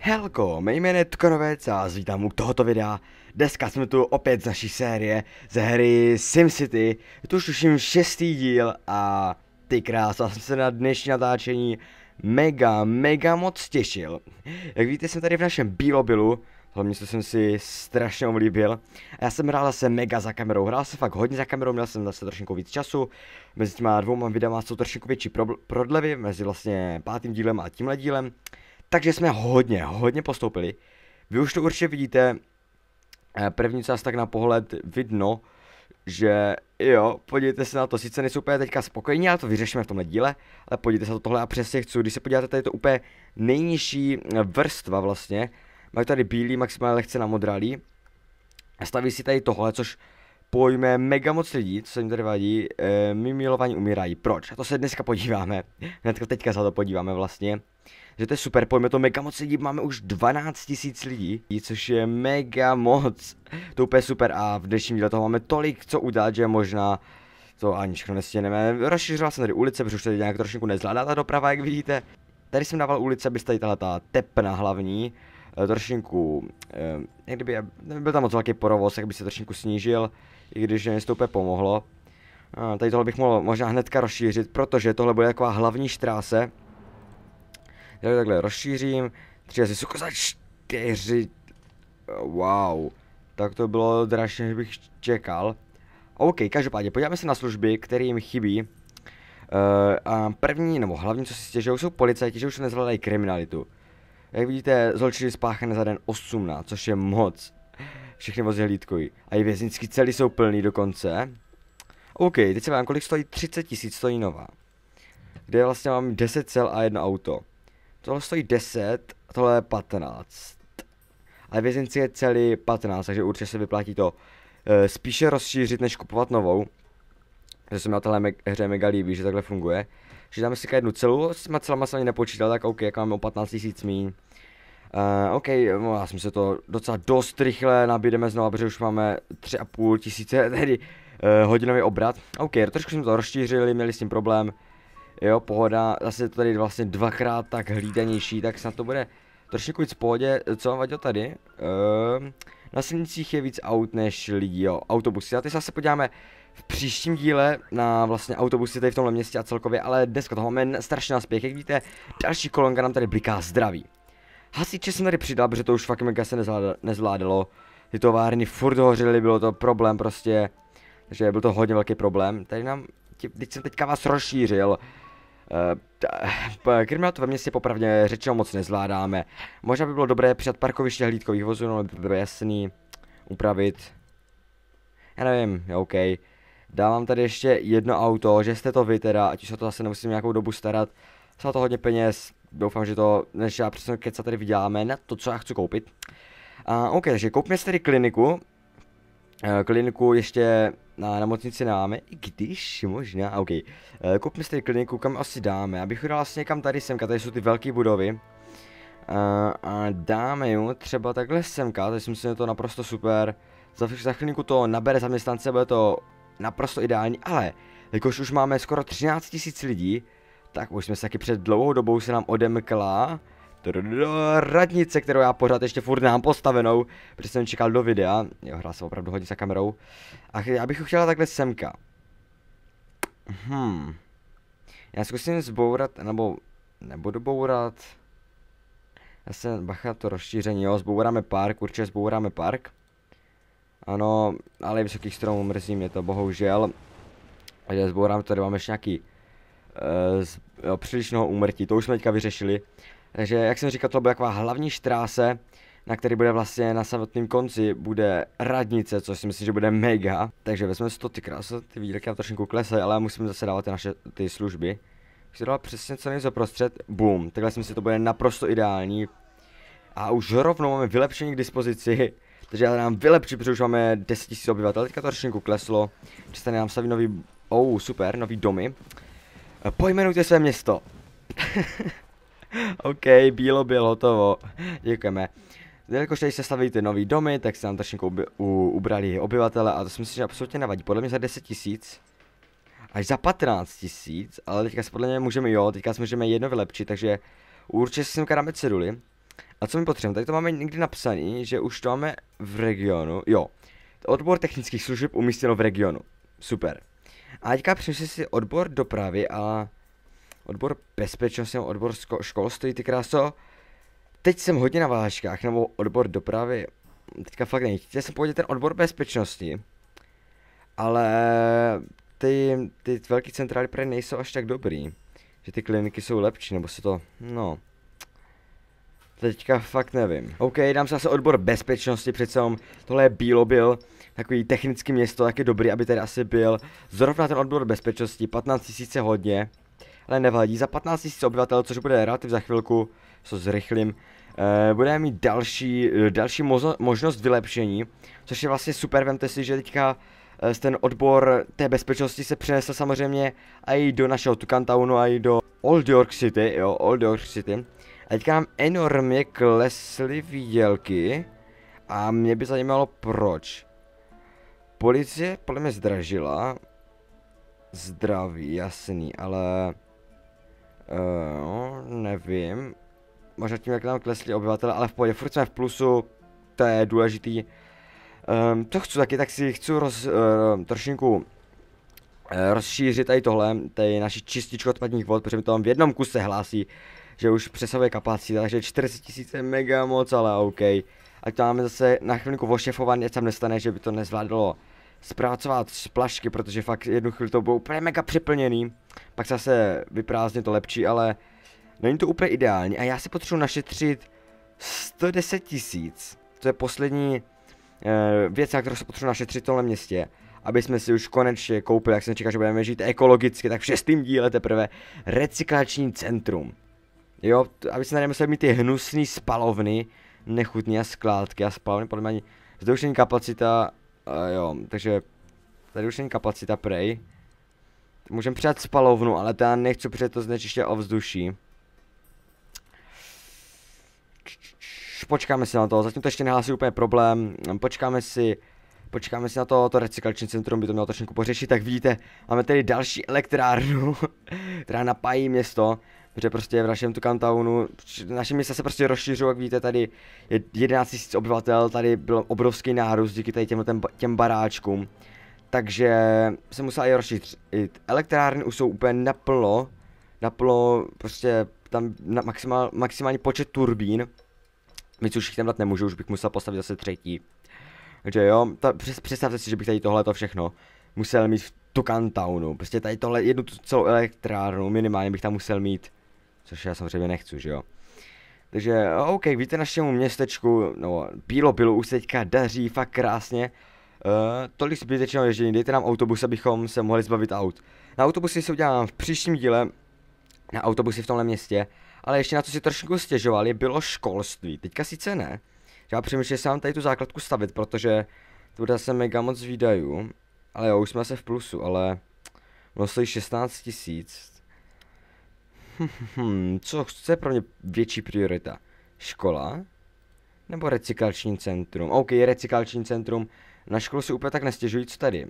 Helko, mé jméno je Tkorovec a zvítám u tohoto videa. Dneska jsme tu opět z naší série ze hry SimCity. Je už tuším šestý díl a ty krása, jsem se na dnešní natáčení mega, mega moc těšil. Jak víte, jsem tady v našem Bílobilu, hlavně co jsem si strašně oblíbil. A já jsem hrál se mega za kamerou, hrál jsem fakt hodně za kamerou, měl jsem zase trošku víc času. Mezi těma dvouma videama jsou trošku větší prodlevy, mezi vlastně pátým dílem a tímhle dílem. Takže jsme hodně, hodně postoupili. Vy už to určitě vidíte, eh, první čas tak na pohled vidno, že jo, podívejte se na to, sice nejsou úplně teďka spokojení, ale to vyřešíme v tomhle díle, ale podívejte se na tohle a přesně chci, když se podíváte, tady je to úplně nejnižší eh, vrstva vlastně, mají tady bílý, maximálně lehce namodralý, a staví si tady tohle, což pojme mega moc lidí, co se jim tady vadí, e, eh, mi milování umírají, proč? A to se dneska podíváme, hnedka teďka se na to podíváme vlastně, že to je super, pojďme to mega moc lidí, máme už 12 tisíc lidí, což je mega moc, to úplně super a v dnešním díle toho máme tolik co udělat, že možná to ani všechno nestěneme, rozšířila jsem tady ulice, protože už tady nějak trošku nezvládá ta doprava, jak vidíte. Tady jsem dával ulice, aby tady tahle ta tepna hlavní, eh, trošinku, eh, kdyby nebyl eh, tam moc velký porovoz, jak by se trošinku snížil, i když mě to úplně pomohlo. A tady tohle bych mohl možná hnedka rozšířit, protože tohle bude taková hlavní štráse, já to takhle rozšířím, Tři asi suko za čtyři. wow, tak to bylo dražší, než bych čekal. OK, každopádně podíváme se na služby, které jim chybí. Uh, a první, nebo hlavní, co si stěžují, jsou policajti, že už nezvládají kriminalitu. Jak vidíte, zločiny spáchané za den 18, což je moc. Všechny vozy hlídkují. A i věznický celý jsou plný dokonce. OK, teď se vám kolik stojí? 30 tisíc stojí nová. Kde vlastně mám 10 cel a jedno auto tohle stojí 10 tohle je 15. Ale vězenci je celý 15, takže určitě se vyplatí to e, spíše rozšířit, než kupovat novou. Že se mi na téhle me hře mega líbí, že takhle funguje. Že dáme si jednu celou, s těma celama jsem ani nepočítal, tak OK, jak máme o 15 000 míň. Uh, OK, no, já jsem se to docela dost rychle nabídeme znovu, protože už máme 3,5 tisíce, tedy uh, hodinový obrat. OK, trošku jsme to rozšířili, měli s tím problém. Jo, pohoda, zase to tady vlastně dvakrát tak hlídanější, tak snad to bude trošku víc v pohodě. Co vám vadilo tady? Ehm, na silnicích je víc aut než lidí, jo, autobusy. A teď se podíváme v příštím díle na vlastně autobusy tady v tomhle městě a celkově, ale dneska toho máme strašně spěch, jak víte, další kolonka nám tady bliká zdraví. Hasiče jsem tady přidal, protože to už fakt mega se nezvládalo. Ty továrny furt hořily, bylo to problém prostě. Takže byl to hodně velký problém. Tady nám, teď jsem teďka vás rozšířil. Eh, eh, Kriminál to ve městě popravdě řečeno moc nezvládáme. Možná by bylo dobré přijat parkoviště hlídkových vozů, no by bylo jasný, upravit. Já nevím, OK. Dávám tady ještě jedno auto, že jste to vy teda, ať už se to zase nemusím nějakou dobu starat. Stalo to hodně peněz, doufám, že to, než já přesně keca tady vyděláme na to, co já chci koupit. A, OK, takže koupíme si tady kliniku, Eh, kliniku ještě na nemocnici nemáme, i když možná, ok. Eh, Koupme si kliniku, kam asi dáme, abych ho dal asi někam tady semka, tady jsou ty velké budovy. Eh, a dáme ju třeba takhle semka, tady si myslím, že to naprosto super. Za, za chvilinku to nabere zaměstnance, bude to naprosto ideální, ale jakož už máme skoro 13 000 lidí, tak už jsme se taky před dlouhou dobou se nám odemkla radnice, kterou já pořád ještě furt nám postavenou, protože jsem čekal do videa, jo, hrál jsem opravdu hodně za kamerou, a já bych chtěla takhle semka. Hmm. Já zkusím zbourat, nebo nebudu bourat. Já se bacha to rozšíření, jo, zbouráme park, určitě zbouráme park. Ano, ale vysokých stromů mrzí mě to, bohužel. Takže zbourám, tady máme ještě nějaký uh, z, jo, přílišného úmrtí, to už jsme teďka vyřešili. Takže, jak jsem říkal, to bude taková hlavní štráse, na který bude vlastně na samotném konci, bude radnice, což si myslím, že bude mega. Takže vezme si to ty krásy, ty výdělky na trošku klesají, ale musíme zase dávat ty naše ty služby. Když dala přesně co nejvíc prostřed, boom, takhle si myslím, že to bude naprosto ideální. A už rovnou máme vylepšení k dispozici, takže já nám vylepší, protože už máme 10 000 obyvatel, teďka to ročníku kleslo, přestane nám staví nový, oh, super, nový domy. Pojmenujte své město. OK, bílo byl hotovo. Děkujeme. Jelikož tady se staví ty nový domy, tak se nám trošku ubrali obyvatele a to si myslím, že absolutně nevadí. Podle mě za 10 tisíc až za 15 tisíc, ale teďka se podle mě můžeme, jo, teďka si můžeme jedno vylepšit, takže určitě si semka ceduly. A co mi potřebujeme, tak to máme někdy napsané, že už to máme v regionu, jo. Odbor technických služeb umístěno v regionu, super. A teďka přemýšlím si odbor dopravy a odbor bezpečnosti, odbor školství, ty kráso. Teď jsem hodně na váškách, nebo odbor dopravy. Teďka fakt není. Chtěl jsem povědět ten odbor bezpečnosti, ale ty, ty velké centrály pro nejsou až tak dobrý. Že ty kliniky jsou lepší, nebo se to, no. Teďka fakt nevím. OK, dám se asi odbor bezpečnosti, přece tohle je Bílobil, takový technický město, tak je dobrý, aby tady asi byl. Zrovna ten odbor bezpečnosti, 15 000 hodně ale nevadí. Za 15 000 obyvatel, což bude relativ za chvilku, co zrychlím, eh, budeme mít další, eh, další mozo- možnost vylepšení, což je vlastně super, vemte si, že teďka eh, ten odbor té bezpečnosti se přinesl samozřejmě a i do našeho Tukantownu a i do Old York City, jo, Old York City. A teďka nám enormně klesly výdělky a mě by zajímalo proč. Policie podle mě zdražila, zdraví, jasný, ale Uh, no, nevím. Možná tím, jak nám klesli obyvatele, ale v pohodě, furt jsme v plusu, to je důležitý. Um, ehm, to chci taky, tak si chci roz, uh, trošinku uh, rozšířit tady tohle, tady naši čističku odpadních vod, protože mi to v jednom kuse hlásí, že už přesahuje kapacita, takže 40 000 je mega moc, ale OK. Ať to máme zase na chvilku ošefovaný, ať se nestane, že by to nezvládlo zpracovat splašky, protože fakt jednu chvíli to bylo úplně mega přeplněný. Pak se zase vyprázdně to lepší, ale není to úplně ideální. A já si potřebuji našetřit 110 tisíc. To je poslední uh, věc, na kterou se potřebuji našetřit v tomhle městě. Aby jsme si už konečně koupili, jak jsem čekal, že budeme žít ekologicky, tak v šestým díle teprve recyklační centrum. Jo, aby se nemuseli mít ty hnusné spalovny, nechutné a skládky a spalovny, podle mě ani kapacita a jo, takže tady už není kapacita prej. Můžeme přijat spalovnu, ale to já nechci, protože to znečiště ovzduší. Počkáme si na to, zatím to ještě nehlásí úplně problém, počkáme si, počkáme si na to, to recyklační centrum by to mělo trošku pořešit, tak vidíte, máme tady další elektrárnu, která napájí město, protože prostě v našem tu Townu, naše města se prostě rozšířují, jak víte, tady je 11 000 obyvatel, tady byl obrovský nárůst díky tady těm, těm baráčkům. Takže se musela i rozšířit. Elektrárny už jsou úplně naplno, naplno prostě tam na maximál, maximální počet turbín. my už jich tam dát nemůžu, už bych musel postavit zase třetí. Takže jo, ta, představte si, že bych tady tohle to všechno musel mít v Tukan Townu. Prostě tady tohle jednu celou elektrárnu minimálně bych tam musel mít což já samozřejmě nechci, že jo. Takže OK, víte našemu městečku, no Pílo Pilu už teďka daří fakt krásně. Uh, tolik zbytečného ježdění, dejte nám autobus, abychom se mohli zbavit aut. Na autobusy se udělám v příštím díle, na autobusy v tomhle městě, ale ještě na co si trošku stěžovali, bylo školství. Teďka sice ne, já přemýšlím, že sám tady tu základku stavit, protože to bude zase mega moc výdajů. Ale jo, už jsme se v plusu, ale ono 16 tisíc, Hmm, co, je pro mě větší priorita? Škola? Nebo recyklační centrum? OK, recyklační centrum. Na školu si úplně tak nestěžují, co tady.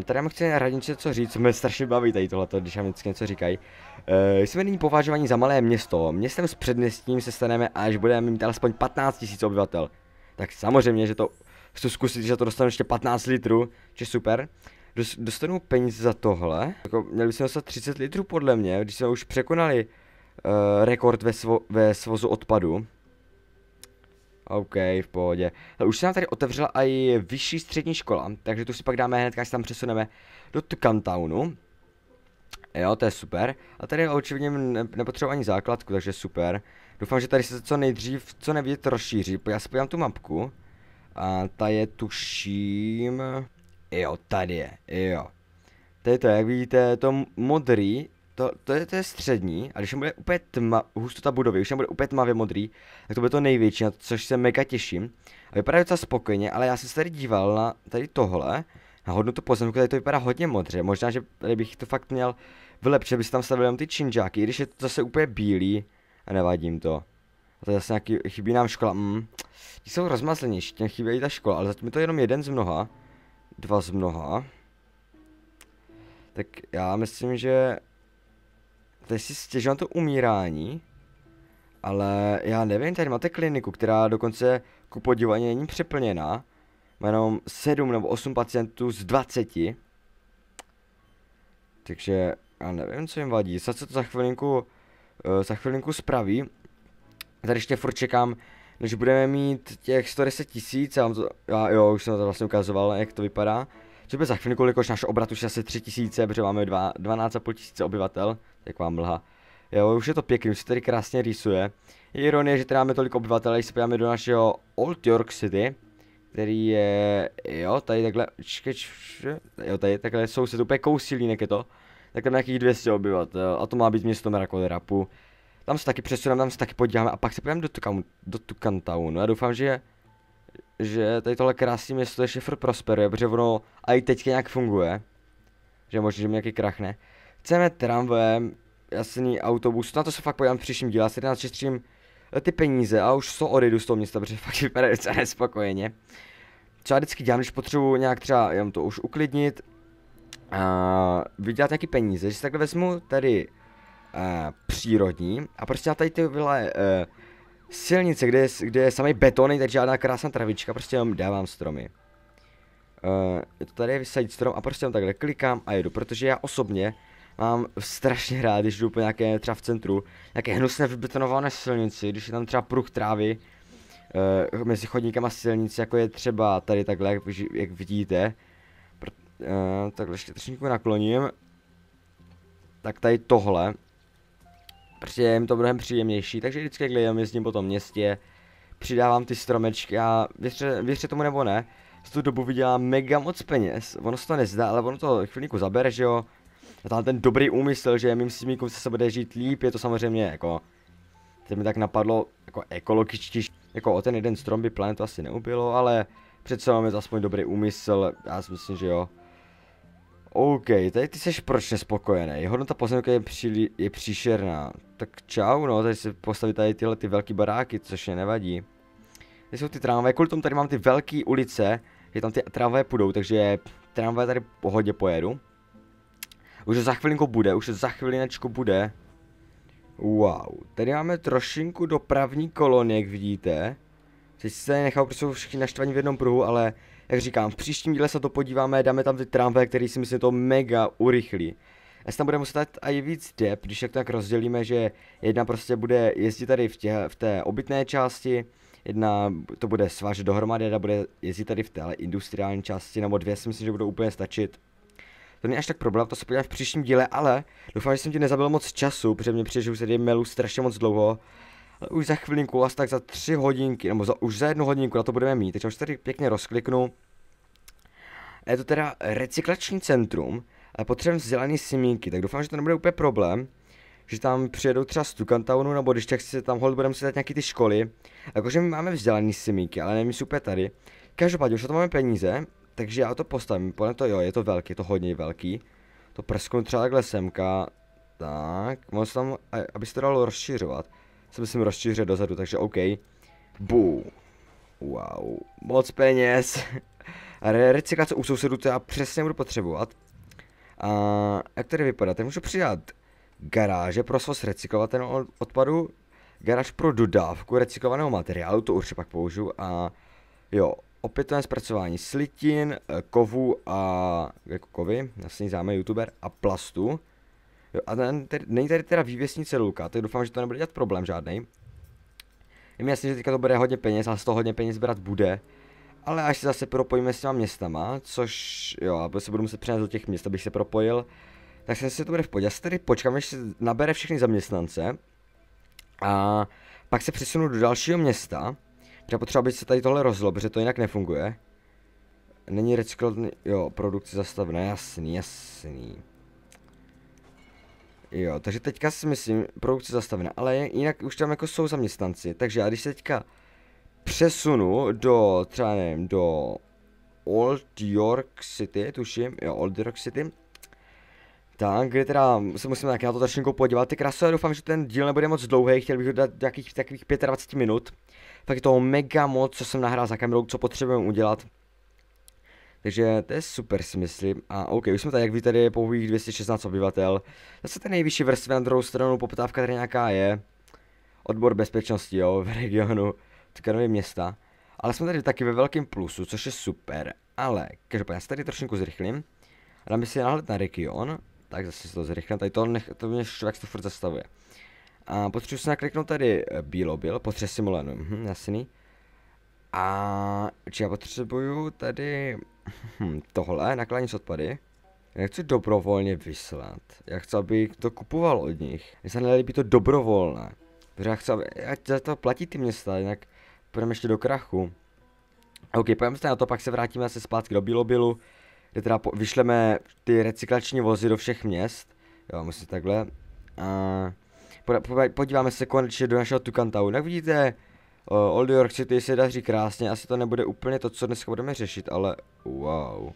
Eh, tady mám chci radnice co říct, mě strašně baví tady tohleto, když nám vždycky něco říkají. E, jsme nyní považováni za malé město. Městem s předměstím se staneme, až budeme mít alespoň 15 000 obyvatel. Tak samozřejmě, že to chci zkusit, že to dostanu ještě 15 litrů, což je super dostanou peníze za tohle. Jako, měli bychom dostat 30 litrů podle mě, když jsme už překonali uh, rekord ve, svo, ve svozu odpadu. OK, v pohodě. Ale už se nám tady otevřela i vyšší střední škola, takže tu si pak dáme hned, až tam přesuneme do Tukantownu. Jo, to je super. A tady očividně nepotřebuji ani základku, takže super. Doufám, že tady se co nejdřív, co nevidět, rozšíří. Já si podívám tu mapku. A ta je tuším jo, tady je, jo. Tady to, jak vidíte, to modrý, to, to, je, to je střední, a když bude úplně tma, hustota budovy, když bude úplně tmavě modrý, tak to bude to největší, na to, což se mega těším. A vypadá docela spokojeně, ale já jsem se tady díval na tady tohle, na hodnotu pozemku, tady to vypadá hodně modře, možná, že tady bych to fakt měl vylepšit, aby se tam stavili jenom ty činžáky, i když je to zase úplně bílý, a nevadím to. A to je zase nějaký, chybí nám škola, mm. Ti jsou rozmazlenější, těm chybí ta škola, ale zatím je to jenom jeden z mnoha dva z mnoha, tak já myslím, že tady si stěžu na to umírání, ale já nevím, tady máte kliniku, která dokonce ku podivu ani není přeplněná. Má jenom 7 nebo 8 pacientů z 20. Takže já nevím, co jim vadí. Snad se to za chvilinku, uh, za chvilinku spraví. Tady ještě furt čekám No, že budeme mít těch 110 tisíc, já, já jo, už jsem to vlastně ukazoval, jak to vypadá. Že by za chvíli, kolikož náš obrat už je asi 3 tisíce, protože máme 12,5 tisíce obyvatel, tak vám mlha. Jo, už je to pěkný, už se tady krásně rýsuje. Je ironie, že tady máme tolik obyvatel, když se podíváme do našeho Old York City, který je, jo, tady takhle, čkeč, jo, tady takhle soused, úplně kousilínek je to, tak tam nějakých 200 obyvatel, a to má být město mrakodrapu. Tam se taky přesuneme, tam se taky podíváme a pak se půjdeme do, Tukan, do Tukantownu. Já doufám, že že tady tohle krásné město ještě furt prosperuje, protože ono a i teďka nějak funguje. Že možná, že mi nějaký krachne. Chceme tramvajem, jasný autobus, na to se fakt podívám v příštím díle, asi na šetřím eh, ty peníze a už jsou odejdu z toho města, protože fakt vypadá docela nespokojeně. Co já vždycky dělám, když potřebuju nějak třeba jenom to už uklidnit, a vydělat nějaký peníze, že si takhle vezmu tady přírodní. A prostě na tady ty vyle uh, eh, silnice, kde je, kde je samý betony, takže žádná krásná travička, prostě jenom dávám stromy. E, to tady je vysadit strom a prostě jenom takhle klikám a jedu, protože já osobně mám strašně rád, když jdu po nějaké třeba v centru, nějaké hnusné vybetonované silnici, když je tam třeba pruh trávy, uh, mezi chodníkama silnice, jako je třeba tady takhle, jak, jak vidíte. Pr- uh, takhle ještě trošku nakloním. Tak tady tohle protože je jim to mnohem příjemnější, takže vždycky, když jdeme jezdím po tom městě, přidávám ty stromečky a věřte, věřte tomu nebo ne, z tu dobu vydělám mega moc peněz, ono se to nezdá, ale ono to chvilku zabere, že jo, a tam ten dobrý úmysl, že mým símíkům se, se bude žít líp, je to samozřejmě jako, teď mi tak napadlo, jako ekologičtí, jako o ten jeden strom by planetu asi neubilo, ale přece máme aspoň dobrý úmysl, já si myslím, že jo. OK, tady ty seš proč nespokojený? Hodnota pozemku je, příli, je příšerná. Tak čau, no, tady se postaví tady tyhle ty velké baráky, což je nevadí. Tady jsou ty tramvaje, kvůli tomu tady mám ty velké ulice, že tam ty tramvaje půjdou, takže tramvaje tady pohodě pojedu. Už za chvilinku bude, už za chvilinečku bude. Wow, tady máme trošinku dopravní kolonie, jak vidíte. Teď se nechal, protože jsou všichni naštvaní v jednom pruhu, ale jak říkám, v příštím díle se to podíváme, dáme tam ty tramvaje, který si myslím to mega urychlí. Já tam bude muset dát i víc dep, když jak tak rozdělíme, že jedna prostě bude jezdit tady v, tě, v té obytné části, jedna to bude svažit dohromady, jedna bude jezdit tady v téhle industriální části, nebo dvě si myslím, že budou úplně stačit. To není až tak problém, to se podívám v příštím díle, ale doufám, že jsem ti nezabil moc času, protože mě přijde, že už se tady melu strašně moc dlouho už za chvilinku, asi tak za tři hodinky, nebo za, už za jednu hodinku na to budeme mít, takže už tady pěkně rozkliknu. Je to teda recyklační centrum, ale potřebujeme vzdělaný simínky, tak doufám, že to nebude úplně problém, že tam přijedou třeba z Tukantownu, nebo když tak se tam hold budeme si dát nějaký ty školy, jakože my máme vzdělaný simínky, ale nevím, jestli úplně tady. Každopádně už to máme peníze, takže já to postavím, podle to jo, je to velký, je to hodně velký. To prsknu třeba takhle semka, tak, moc tam, aby se to dalo rozšiřovat se musím rozšířit dozadu, takže OK. Bu. Wow, moc peněz. Recyklace u sousedů, to já přesně budu potřebovat. A jak tady vypadá? Tady můžu přidat garáže pro svoz recyklovatelného odpadu, garáž pro dodávku recyklovaného materiálu, to určitě pak použiju a jo, opětovné zpracování slitin, kovů a jako kovy, jasný záme youtuber a plastu. Jo, a ten, tady, není tady teda vývěsní cedulka, tak doufám, že to nebude dělat problém žádný. Je mi jasný, že teďka to bude hodně peněz a z toho hodně peněz brát bude. Ale až se zase propojíme s těma městama, což jo, a se budu muset přenést do těch měst, abych se propojil, tak se si to bude v podě. Já se počkám, než se nabere všechny zaměstnance a pak se přesunu do dalšího města, kde potřeba, aby se tady tohle rozlo, protože to jinak nefunguje. Není recyklovny, jo, produkce zastavné, jasný, jasný. Jo, takže teďka si myslím, produkce zastavena, ale jinak už tam jako jsou zaměstnanci, takže já když se teďka přesunu do, třeba nevím, do Old York City, tuším, jo, Old York City, tak, kde teda se musím taky na to začínku podívat. Ty krasové, já doufám, že ten díl nebude moc dlouhý, chtěl bych ho dát nějakých takových 25 minut. Tak je toho mega moc, co jsem nahrál za kamerou, co potřebujeme udělat. Takže to je super si myslím. A OK, už jsme tady, jak víte, tady je pouhých 216 obyvatel. Zase ten nejvyšší vrstvy na druhou stranu, poptávka tady nějaká je. Odbor bezpečnosti, jo, v regionu Tkanově města. Ale jsme tady taky ve velkém plusu, což je super. Ale, každopádně, já se tady trošku zrychlím. A dáme si náhled na region. Tak zase se to zrychlím, tady to, nech, to mě člověk to furt zastavuje. A potřebuji se nakliknout tady eh, bílo byl, potřebuji Simulenu, mhm, jasný. A či já potřebuju tady Hm, tohle, nakládání s odpady, já chci dobrovolně vyslat. Já chci, abych to kupoval od nich. Mně se nelíbí to dobrovolné. Protože já chci, aby, ať za to platí ty města, jinak půjdeme ještě do krachu. OK, pojďme se na to, pak se vrátíme zase zpátky do Bilobilu, kde teda vyšleme ty recyklační vozy do všech měst. Jo, musím takhle. A podíváme se konečně do našeho Tukantau. Jak vidíte, Old York City se daří krásně, asi to nebude úplně to, co dneska budeme řešit, ale wow.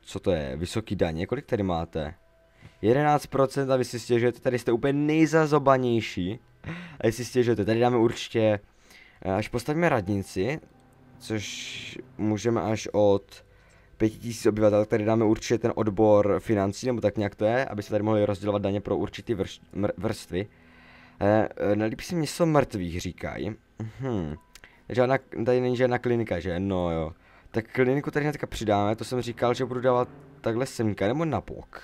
Co to je? Vysoký daně? Kolik tady máte? 11% a vy si stěžujete, tady jste úplně nejzazobanější. A jestli stěžujete, tady dáme určitě, eh, až postavíme radnici, což můžeme až od 5000 obyvatel, tady dáme určitě ten odbor financí, nebo tak nějak to je, aby se tady mohli rozdělovat daně pro určitý vrš, mr, vrstvy. E, nelíbí si město mrtvých, říkají. Hmm. Žádná, tady není žádná klinika, že? No jo. Tak kliniku tady hnedka přidáme, to jsem říkal, že budu dávat takhle semka nebo na bok.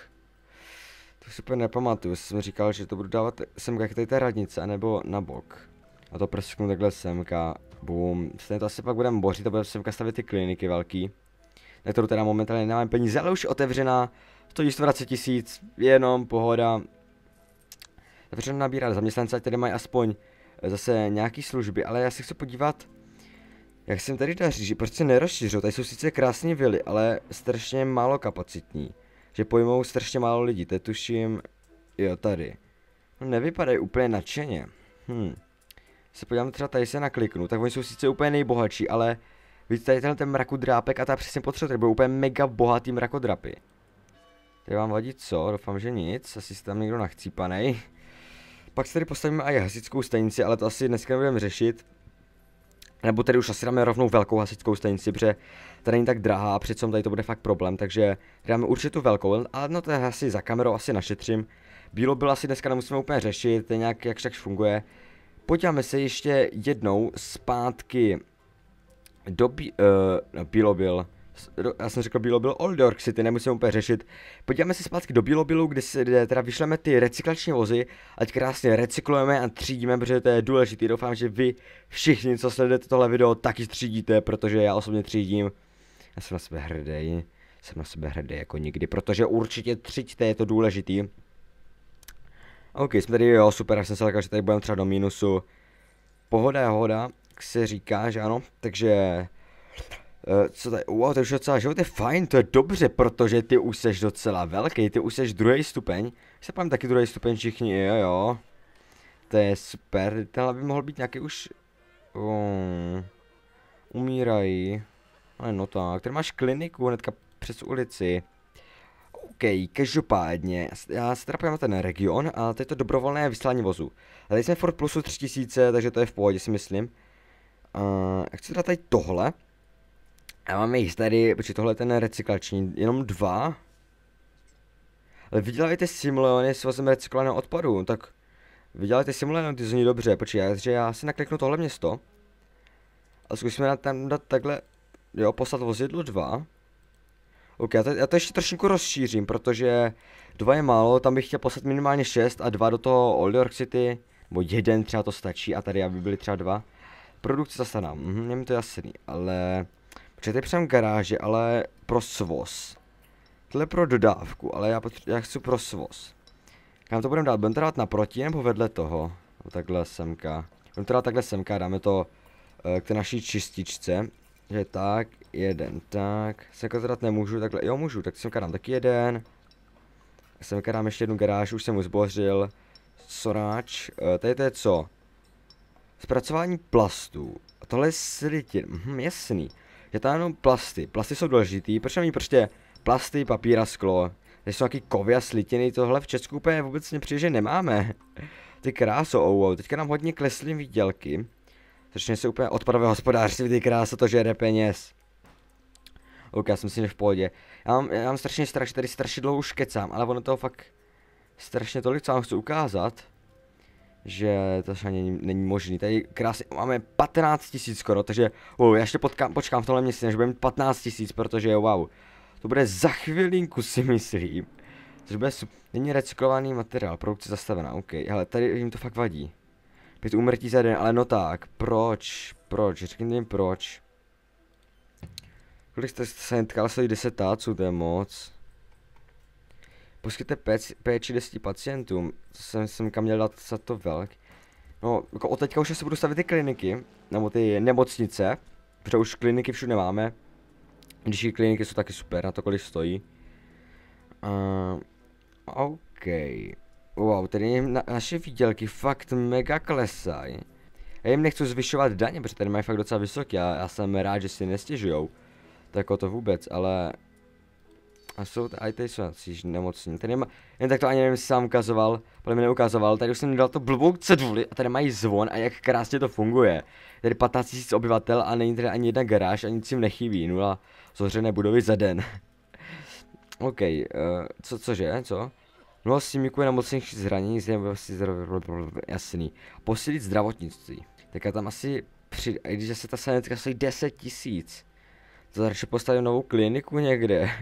To si úplně nepamatuju, jsem říkal, že to budu dávat semka, jak tady ta radnice, nebo na bok. A to prsknu takhle semka, bum. Stejně to asi pak budeme bořit a budeme semka stavět ty kliniky velký. Na kterou teda momentálně nemám peníze, ale už je otevřená. 120 tisíc, jenom pohoda, začali nabírat zaměstnance, které mají aspoň eh, zase nějaký služby, ale já se chci podívat, jak jsem tady daří, že prostě nerozšířil, tady jsou sice krásné vily, ale strašně málo kapacitní, že pojmou strašně málo lidí, to tuším, jo tady. No nevypadají úplně nadšeně, hm. Se podívám třeba tady se nakliknu, tak oni jsou sice úplně nejbohatší, ale vidíte, tady tenhle ten mrakodrápek a ta přesně potřebuje, byl úplně mega bohatý mrakodrapy. Tady vám vadí co? Doufám, že nic, asi jste tam někdo nachcípanej. Pak si tady postavíme i hasičskou stanici, ale to asi dneska nebudeme řešit. Nebo tady už asi dáme rovnou velkou hasičskou stanici, protože tady není tak drahá a přitom tady to bude fakt problém, takže dáme určitě tu velkou, ale no to je asi za kamerou asi našetřím. Bílo bylo asi dneska nemusíme úplně řešit, to nějak jak takž funguje. Podíváme se ještě jednou zpátky do bí, uh, no, Bílo byl já jsem řekl Bílobil Old York City, nemusím úplně řešit. Podíváme se zpátky do Bílobilu, kde, si, kde teda vyšleme ty recyklační vozy, ať krásně recyklujeme a třídíme, protože to je důležité. Doufám, že vy všichni, co sledujete tohle video, taky třídíte, protože já osobně třídím. Já jsem na sebe hrdý, jsem na sebe hrdý jako nikdy, protože určitě třídíte je to důležitý. OK, jsme tady, jo, super, já jsem se lekal, že tady budeme třeba do mínusu. Pohoda je hoda, jak se říká, že ano, takže Eh, co tady, wow, to už docela život je fajn, to je dobře, protože ty už jsi docela velký, ty už jsi druhý stupeň. Se pám taky druhý stupeň všichni, jo jo. To je super, tenhle by mohl být nějaký už... Um, umírají. Ale no tak, tady máš kliniku hnedka přes ulici. OK, každopádně, já se teda na ten region a to je to dobrovolné vyslání vozu. Ale tady jsme Ford Plusu 3000, takže to je v pohodě si myslím. Uh, eh, chci teda tady tohle. A máme jich tady, protože tohle je ten recyklační, jenom dva. Ale vydělejte simulony s vozem recyklovaného odpadu, tak vydělejte simulony, ty zní dobře, protože já, že já si nakliknu tohle město. A zkusíme na tam dát takhle, jo, poslat vozidlo dva. OK, já to, já to ještě trošku rozšířím, protože dva je málo, tam bych chtěl poslat minimálně šest a dva do toho Old York City, nebo jeden třeba to stačí a tady aby byly třeba dva. Produkce zase nám, mhm, je mi to jasný, ale že přidám garáže, ale pro svoz. Tohle pro dodávku, ale já, potř- já chci pro svoz. Kam to budeme dát? Budeme to dát naproti nebo vedle toho? No, takhle semka. Budeme to dát takhle semka, dáme to uh, k té naší čističce. Že tak, jeden, tak. Semka to dát nemůžu, takhle, jo můžu, tak semka dám taky jeden. Semka dám ještě jednu garáž, už jsem uzbořil. Soráč, uh, tady to je co? Zpracování plastů. A tohle je slitin, mhm, jasný. Je tam jenom plasty. Plasty jsou důležitý, proč mám prostě plasty, papíra, sklo. Tady jsou nějaký kovy a slitiny, tohle v Česku úplně vůbec nepřijde, že nemáme. Ty kráso, oh, oh. teďka nám hodně klesly výdělky. Začne se úplně odpadové hospodářství, ty kráso, to žere peněz. OK, já jsem si v pohodě. Já mám, já mám strašně strach, tady strašně dlouho už kecám, ale ono toho fakt strašně tolik, co vám chci ukázat že to ani není možný. Tady krásně máme 15 tisíc skoro, takže wow, já ještě potkám, počkám v tomhle měsíci, než budeme 15 tisíc, protože wow, to bude za chvilinku si myslím. Což bude super. Není recyklovaný materiál, produkce zastavená, OK. Ale tady jim to fakt vadí. Pět umrtí za den, ale no tak, proč, proč, řekněte jim proč. Kolik jste se netkal, se, 10 táců, to je moc poskytne péči, péči 10 pacientům, to jsem, jsem kam měl dát za to velk. No, jako od teďka už se budu stavit ty kliniky, nebo ty nemocnice, protože už kliniky všude nemáme. Když ty kliniky jsou taky super, na to kolik stojí. Uh, OK. Wow, tady na, naše výdělky fakt mega klesají. Já jim nechci zvyšovat daně, protože tady mají fakt docela vysoký a já jsem rád, že si nestěžujou. Tak o to vůbec, ale a jsou, tady, tady jsou asi nemocní. Tady nemá, jen tak to ani nevím, jestli sám ukazoval, podle mě neukazoval. Tady už jsem dal to blbou cedvuli a tady mají zvon a jak krásně to funguje. Tady 15 000 obyvatel a není tady ani jedna garáž a nic jim nechybí. Nula zohřené budovy za den. OK, uh, co, cože, co? Mnoho simíků je nemocných zranění, si jasný. Posilit zdravotnictví. Tak já tam asi při, a když se ta sanitka stojí 10 tisíc. To začne postavit novou kliniku někde.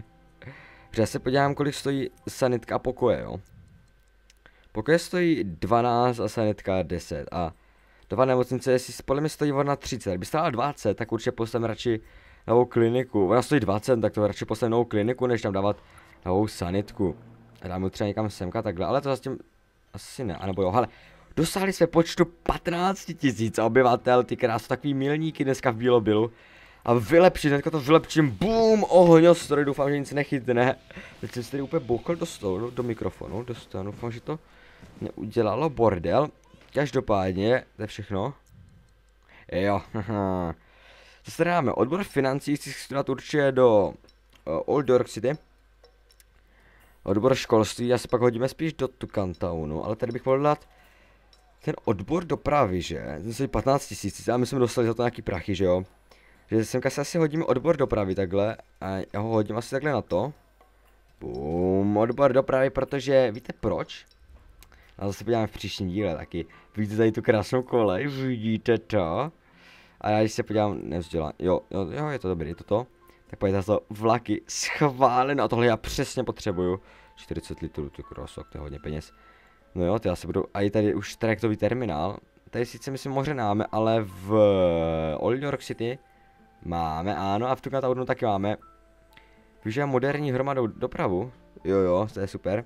Protože já se podívám, kolik stojí sanitka a pokoje, jo. Pokoje stojí 12 a sanitka 10 a dva nemocnice, jestli podle mě stojí ona 30, kdyby stála 20, tak určitě postavím radši novou kliniku. Ona stojí 20, tak to radši postavím novou kliniku, než tam dávat novou sanitku. Dáme třeba někam semka takhle, ale to zase tím asi ne, anebo jo, ale dosáhli jsme počtu 15 tisíc obyvatel, ty krásné takový milníky dneska v Bílobilu a vylepšit, hnedka to vylepším, BOOM, ohňostroj, doufám, že nic nechytne. Teď jsem se tady úplně boukal do stolu, no, do mikrofonu, do stolu, doufám, že to neudělalo bordel. Každopádně, to je všechno. Jo, haha. Zase se dáme? Odbor financí chci studovat určitě do uh, Old York City. Odbor školství, já se pak hodíme spíš do Tukantownu, ale tady bych mohl dát ten odbor dopravy, že? Jsem si 15 000, Já myslím, jsme dostali za to nějaký prachy, že jo? Že semka se asi hodím odbor dopravy takhle a já ho hodím asi takhle na to. Bum, odbor dopravy, protože víte proč? A zase podíváme v příštím díle taky. Vidíte tady tu krásnou kolej, vidíte to? A já když se podívám, nevzdělá, jo, jo, jo, je to dobrý, je to to. Tak pojďte to vlaky, schváleno, a tohle já přesně potřebuju. 40 litrů, ty krosok, to je hodně peněz. No jo, ty asi budu, a je tady už trajektový terminál. Tady sice myslím moře náme, ale v Old York City Máme, ano, a v Tuknat Audnu taky máme. Využívám moderní hromadou dopravu. Jo, jo, to je super.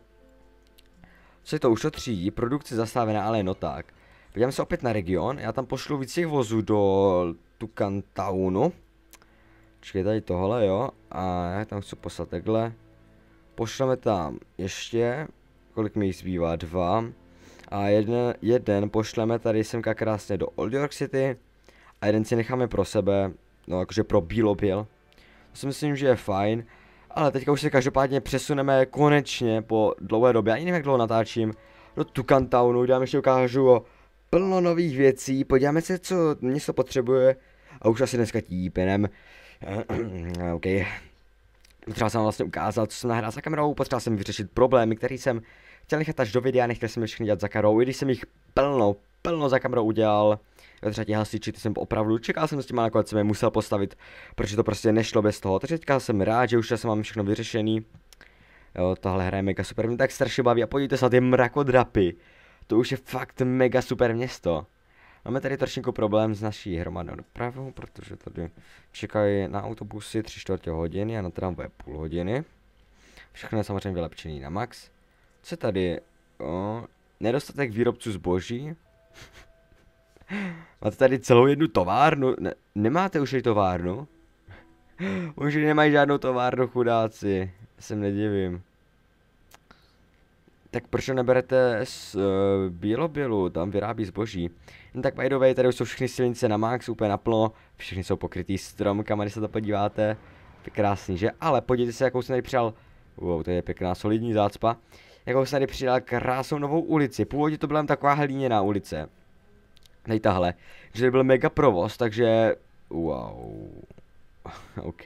Co je to, už to třídí, produkce zastavená, ale no tak. Podíváme se opět na region, já tam pošlu víc těch vozů do Tukantaunu. Čekaj tady tohle, jo. A já tam chci poslat takhle. Pošleme tam ještě, kolik mi jich zbývá, dva. A jeden, jeden pošleme tady semka krásně do Old York City. A jeden si necháme pro sebe, no jakože pro bílopil. To si myslím, že je fajn. Ale teďka už se každopádně přesuneme konečně po dlouhé době, ani nevím jak dlouho natáčím, do Tukantownu, kde vám ještě ukážu plno nových věcí, podíváme se, co město potřebuje a už asi dneska típenem. OK. Potřeba jsem vlastně ukázat, co jsem nahrál za kamerou, potřeba jsem vyřešit problémy, který jsem chtěl nechat až do videa, nechtěl jsem je všechny dělat za kamerou, i když jsem jich plno, plno za kamerou udělal ve třetí hasiči, ty jsem opravdu čekal jsem s tím, nakonec jsem je musel postavit, protože to prostě nešlo bez toho. Takže teďka jsem rád, že už jsem mám všechno vyřešený. Jo, tohle hra je mega super, mě tak strašně baví a podívejte se na ty mrakodrapy. To už je fakt mega super město. Máme tady trošinku problém s naší hromadnou dopravou, protože tady čekají na autobusy 3 čtvrtě hodiny a na tramvaje půl hodiny. Všechno je samozřejmě vylepšený na max. Co tady? O, nedostatek výrobců zboží. Máte tady celou jednu továrnu? Ne, nemáte už i továrnu? Už nemají žádnou továrnu chudáci. Jsem nedivím. Tak proč neberete z uh, eh, Bělobělu, tam vyrábí zboží. No tak by the way, tady už jsou všechny silnice na max, úplně naplno, všechny jsou pokrytý strom, když se to podíváte. Krásný, že? Ale podívejte se, jakou jsem tady přijal, wow, to je pěkná solidní zácpa, jakou jsem tady přidal krásnou novou ulici. Původně to byla jen taková hlíněná ulice tady tahle, že byl mega provoz, takže wow, OK.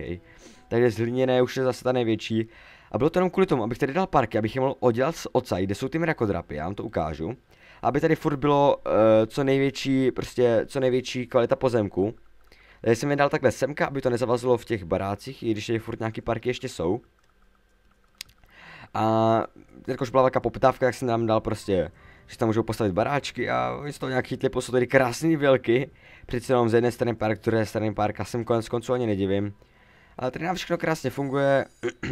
Takže zhliněné už je zase ta největší. A bylo to jenom kvůli tomu, abych tady dal parky, abych je mohl oddělat z oca, kde jsou ty mrakodrapy, já vám to ukážu. Aby tady furt bylo uh, co největší, prostě co největší kvalita pozemku. Tady jsem je dal takhle semka, aby to nezavazilo v těch barácích, i když tady furt nějaký parky ještě jsou. A jakož byla velká poptávka, tak jsem tam dal prostě že tam můžou postavit baráčky a oni to nějak chytli, jsou tady krásný velky. Přece jenom z jedné strany park, druhé strany park, a jsem konec konců ani nedivím. Ale tady nám všechno krásně funguje,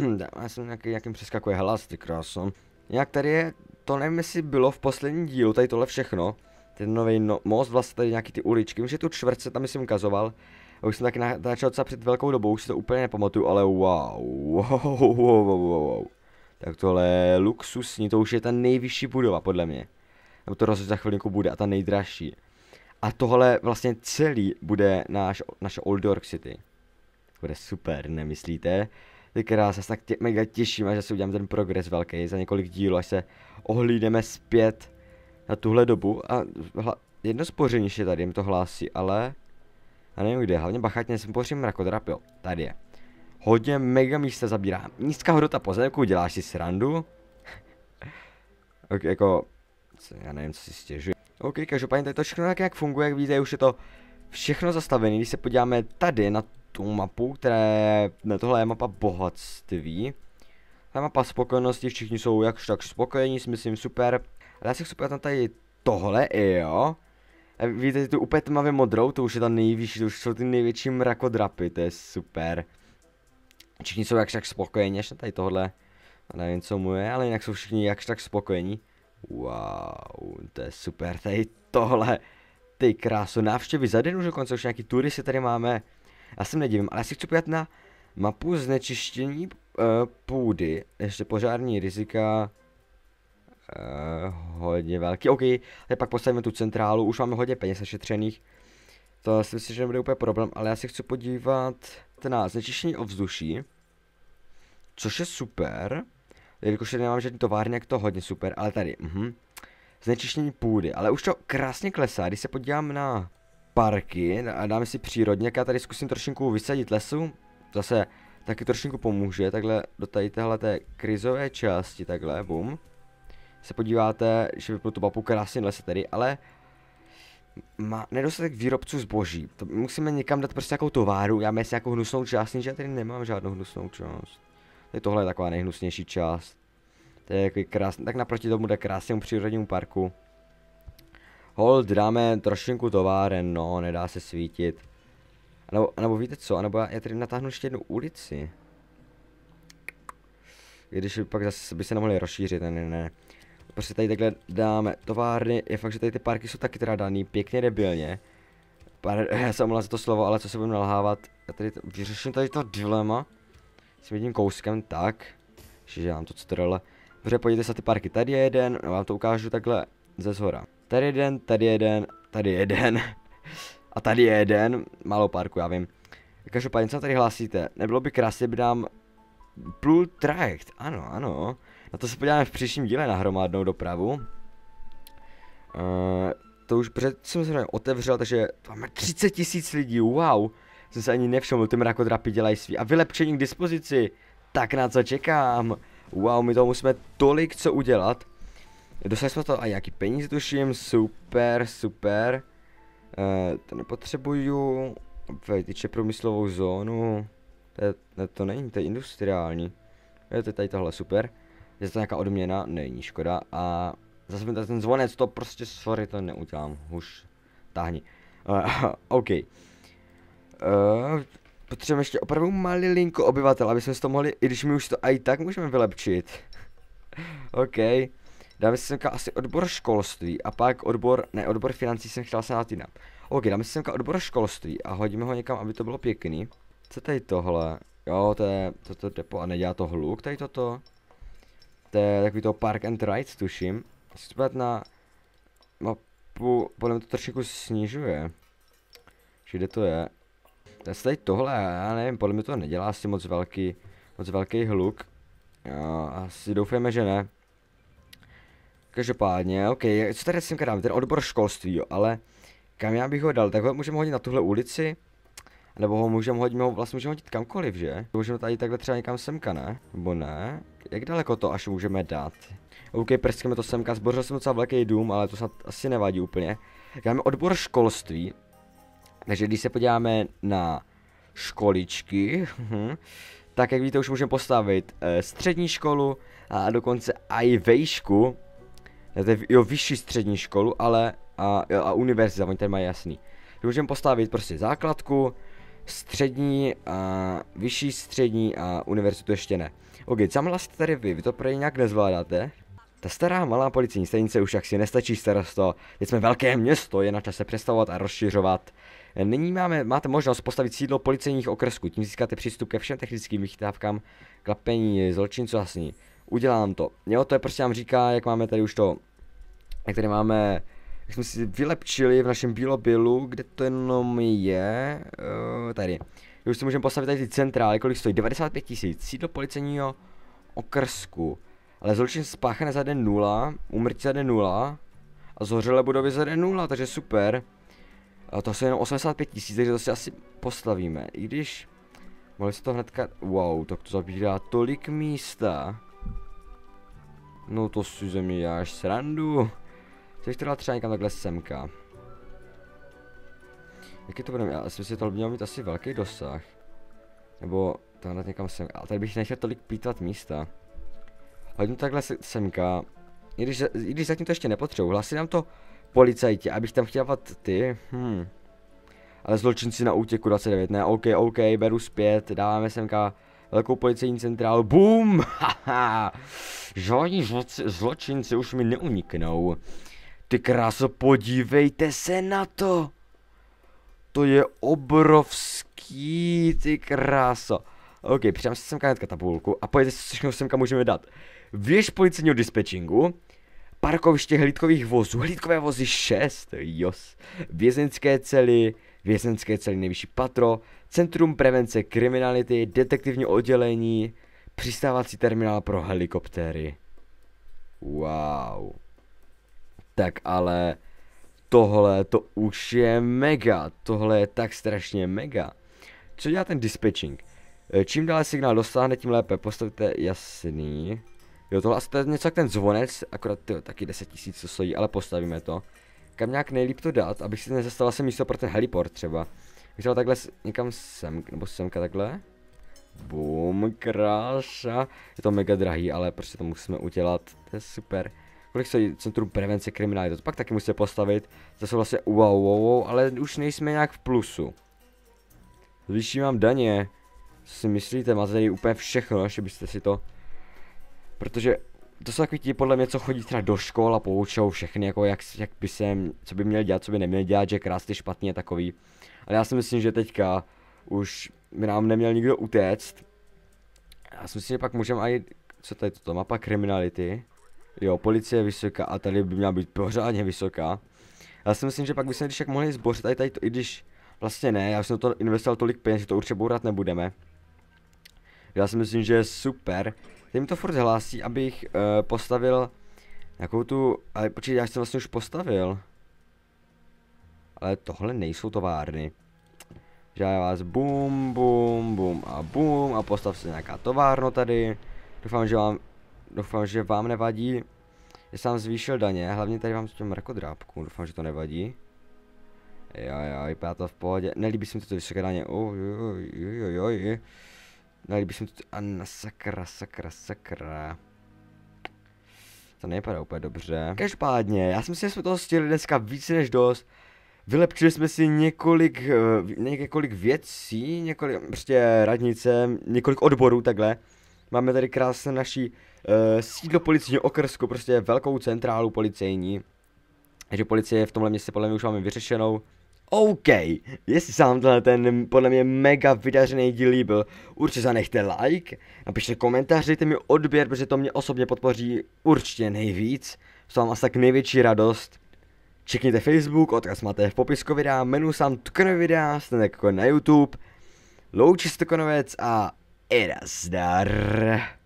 já jsem nějaký, nějakým přeskakuje hlas, ty krásno. Nějak tady je, to nevím jestli bylo v posledním dílu, tady tohle všechno. Ten nový no, most, vlastně tady nějaký ty uličky, že tu čtvrtce tam jsem ukazoval. A už jsem taky natáčel docela před velkou dobou, už si to úplně nepamatuju, ale wow, wow, wow, wow, wow. Tak tohle je luxusní, to už je ta nejvyšší budova podle mě nebo to rozhodně za chvilinku bude a ta nejdražší. A tohle vlastně celý bude náš, naše Old York City. Bude super, nemyslíte? já se tak tě, mega těším, až se udělám ten progres velký za několik dílů, až se ohlídneme zpět na tuhle dobu. A hla, jedno spoření pořeniště tady jim to hlásí, ale... Já nevím kde, hlavně bachatně jsem pořím mrakodrap, jo, tady je. Hodně mega místa zabírá. Nízká hodnota pozemku, děláš si srandu? ok, jako, co, já nevím, co si stěžuje. OK, každopádně tady to všechno tak nějak funguje, jak víte, už je to všechno zastavené. Když se podíváme tady na tu mapu, která je, ne, tohle je mapa bohatství. Ta mapa spokojenosti, všichni jsou jakž tak spokojení, si myslím super. Ale já se chci podívat na tady tohle, i jo. Víte tu úplně tmavě modrou, to už je ta nejvyšší, to už jsou ty největší mrakodrapy, to je super. Všichni jsou jakž tak spokojení, až na tady tohle. A nevím, co mu je, ale jinak jsou všichni jakž tak spokojení. Wow, to je super, tady tohle, ty krásu, návštěvy za den už dokonce, už nějaký turisty tady máme, já se nedivím, ale já si chci podívat na mapu znečištění uh, půdy, ještě požární rizika, uh, hodně velký, ok, tady pak postavíme tu centrálu, už máme hodně peněz našetřených, to si myslím, že nebude úplně problém, ale já si chci podívat na znečištění ovzduší, což je super, jelikož tady nemám žádný továrně, jak to hodně super, ale tady, mhm. Znečištění půdy, ale už to krásně klesá, když se podívám na parky a dáme si přírodně, já tady zkusím trošinku vysadit lesu, zase taky trošinku pomůže, takhle do tady téhle té krizové části, takhle, bum. Se podíváte, že vyplu tu papu krásně lese tady, ale má nedostatek výrobců zboží. To musíme někam dát prostě nějakou továru, já si nějakou hnusnou část, že já tady nemám žádnou hnusnou část. Tak tohle je taková nejhnusnější část. To je jako krásný, tak naproti tomu jde krásnému přírodnímu parku. Hold, dáme trošinku továren, no, nedá se svítit. A nebo, a nebo víte co, a nebo já, já tady natáhnu ještě jednu ulici. Když pak zase by se nemohli rozšířit, ne, ne, ne. Prostě tady takhle dáme továrny, je fakt, že tady ty parky jsou taky teda daný pěkně debilně. Par, já se omlouvám za to slovo, ale co se budu nalhávat, já tady vyřeším tady to dilema s vidím kouskem tak, že mám to strl. Dobře, podívejte se ty parky, tady je jeden, já no, vám to ukážu takhle ze zhora. Tady jeden, tady jeden, tady jeden. A tady je jeden, malou parku, já vím. Každopádně, co tady hlásíte? Nebylo by krásně, by nám plul trajekt, ano, ano. Na to se podíváme v příštím díle na hromadnou dopravu. Uh, to už před jsem se otevřel, takže máme 30 tisíc lidí, wow jsem se ani nevšiml, ty mrakodrapy dělají svý. A vylepšení k dispozici, tak na co čekám. Wow, my to musíme tolik co udělat. Dostali jsme to a jaký peníze tuším, super, super. Uh, to nepotřebuju. vejtyče průmyslovou zónu. To, je, to není, to je industriální. Je to tady tohle, super. Je to nějaká odměna, není škoda. A zase mi ten zvonec, to prostě sorry, to neudělám. Už, táhni. Uh, OK. Uh, potřebujeme ještě opravdu linku obyvatel, aby jsme si to mohli, i když my už to i tak můžeme vylepšit. OK. Dáme si semka asi odbor školství a pak odbor, ne, odbor financí jsem chtěl se dát jinam. OK, dáme si semka odbor školství a hodíme ho někam, aby to bylo pěkný. Co tady tohle? Jo, to je toto depo a nedělá to hluk, tady toto. To je takový to park and ride, tuším. Musím to na mapu, podle mě to trošičku snižuje. Že kde to je? Ten tady tohle, já nevím, podle mě to nedělá asi moc velký, moc velký hluk. Jo, asi doufujeme, že ne. Každopádně, ok, co tady s tím dáme, ten odbor školství, jo, ale kam já bych ho dal, tak ho můžeme hodit na tuhle ulici, nebo ho můžeme hodit, ho vlastně můžeme hodit kamkoliv, že? Můžeme tady takhle třeba někam semka, ne? Nebo ne? Jak daleko to až můžeme dát? OK, prskeme to semka, zbořil jsem docela velký dům, ale to snad asi nevadí úplně. Dáme odbor školství, takže když se podíváme na školičky, mhm, tak jak víte, už můžeme postavit eh, střední školu a dokonce i vejšku, eh, jo, vyšší střední školu, ale a, a univerzita, oni ten mají jasný. Můžeme postavit prostě základku, střední a vyšší střední a univerzitu ještě ne. Ok, co jste tady vy, vy to pro nějak nezvládáte. Ta stará malá policijní stanice už jaksi nestačí starosto, teď jsme velké město, je na čase přestavovat a rozšiřovat Nyní máme, máte možnost postavit sídlo policejních okresků, tím získáte přístup ke všem technickým vychytávkám, klapení, zločinců a sní. Udělám to. Jo, to je prostě nám říká, jak máme tady už to, jak tady máme, jak jsme si vylepčili v našem bílobilu, kde to jenom je, uh, tady. Už si můžeme postavit tady ty centrály, kolik stojí? 95 tisíc. Sídlo policejního okrsku. Ale zločin spáchane za den nula, umrtí za den nula a zhořelé budovy za den nula, takže super to jsou jenom 85 tisíc, takže to si asi postavíme. I když mohli si to hnedka... Wow, tak to zabírá tolik místa. No to si ze mě až srandu. Chceš to dát třeba někam takhle semka. Jaký to budeme? Já si myslím, že to mělo mít asi velký dosah. Nebo tahle někam sem. A tady bych nechtěl tolik pítvat místa. Hodím takhle semka. I když, i když zatím to ještě nepotřebuji, Hlasím nám to Policajti, abych tam chtěl vat ty, hm. Ale zločinci na útěku 29, ne, ok, ok, beru zpět, dáváme semka velkou policejní centrálu, Boom. Haha! Žádní zločinci už mi neuniknou. Ty kráso, podívejte se na to! To je obrovský, ty kráso. OK, přidám si semka hnedka tabulku a pojďte si všechno semka můžeme dát. Věž policejního dispečingu, parkoviště hlídkových vozů, hlídkové vozy 6, jos, vězenské cely, vězenské cely nejvyšší patro, centrum prevence kriminality, detektivní oddělení, přistávací terminál pro helikoptéry. Wow. Tak ale tohle to už je mega, tohle je tak strašně mega. Co dělá ten dispatching? Čím dále signál Dostáhne tím lépe. Postavte jasný. Jo, tohle asi to je něco jak ten zvonec, akorát tyjo, taky 10 tisíc to stojí, ale postavíme to. Kam nějak nejlíp to dát, abych si nezastavil se místo pro ten heliport třeba. Bych třeba takhle někam sem, nebo semka takhle. Bum, krása. Je to mega drahý, ale prostě to musíme udělat, to je super. Kolik stojí centrum prevence kriminality, to pak taky musíte postavit. To jsou vlastně wow, wow, wow, ale už nejsme nějak v plusu. Zvýším vám daně. Co si myslíte, máte tady úplně všechno, že byste si to Protože to jsou takový ti podle mě, co chodí třeba do škol a poučou všechny, jako jak, jak by se, co by měl dělat, co by neměl dělat, že krásně špatně takový. Ale já si myslím, že teďka už by nám neměl nikdo utéct. Já si myslím, že pak můžeme i, co tady toto, mapa kriminality. Jo, policie je vysoká a tady by měla být pořádně vysoká. Já si myslím, že pak bychom když jak mohli zbořit tady, tady to, i když vlastně ne, já jsem to investoval tolik peněz, že to určitě bourat nebudeme. Já si myslím, že je super, Teď mi to furt hlásí, abych uh, postavil nějakou tu, ale počkej, já jsem vlastně už postavil. Ale tohle nejsou továrny. Že já vás bum, bum, bum a bum a postav se nějaká továrno tady. Doufám, že vám, doufám, že vám nevadí. Já jsem zvýšil daně, hlavně tady vám s tím mrakodrápku, doufám, že to nevadí. Jo, jo, vypadá to v pohodě. Nelíbí se mi to vysoké daně. Oj, oj, oj, oj, oj. Nelíbí se mi to... A na sakra, sakra, sakra. To nevypadá úplně dobře. Každopádně, já si myslím, že jsme toho stihli dneska více než dost. Vylepčili jsme si několik, eh, několik věcí, několik prostě radnice, několik odborů takhle. Máme tady krásné naší uh, sídlo policijního okrsku, prostě velkou centrálu policejní. Takže policie v tomhle městě podle mě už máme vyřešenou. OK, jestli se vám tenhle ten podle mě mega vydařený díl líbil, určitě zanechte like, napište komentář, dejte mi odběr, protože to mě osobně podpoří určitě nejvíc. To vám asi tak největší radost. Čekněte Facebook, odkaz máte v popisku videa, menu sám tkne videa, jste jako na YouTube. Loučí se a i nazdar.